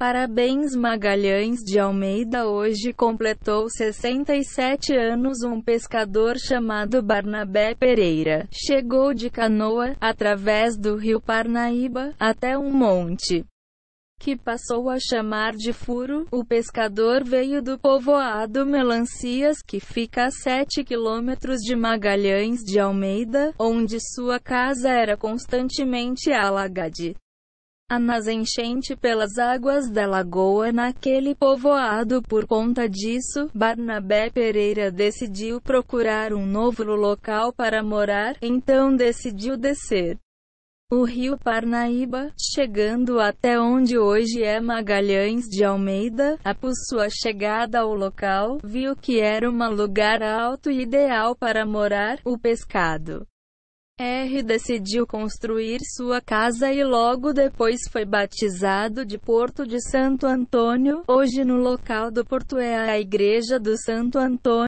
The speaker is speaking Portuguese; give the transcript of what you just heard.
Parabéns Magalhães de Almeida hoje completou 67 anos um pescador chamado Barnabé Pereira. Chegou de canoa, através do rio Parnaíba, até um monte que passou a chamar de furo, o pescador veio do povoado Melancias, que fica a 7 quilômetros de Magalhães de Almeida, onde sua casa era constantemente alagada. A nas enchente pelas águas da lagoa naquele povoado por conta disso, Barnabé Pereira decidiu procurar um novo local para morar, então decidiu descer o rio Parnaíba, chegando até onde hoje é Magalhães de Almeida, após sua chegada ao local, viu que era um lugar alto e ideal para morar, o pescado R decidiu construir sua casa e logo depois foi batizado de Porto de Santo Antônio. Hoje no local do porto é a Igreja do Santo Antônio.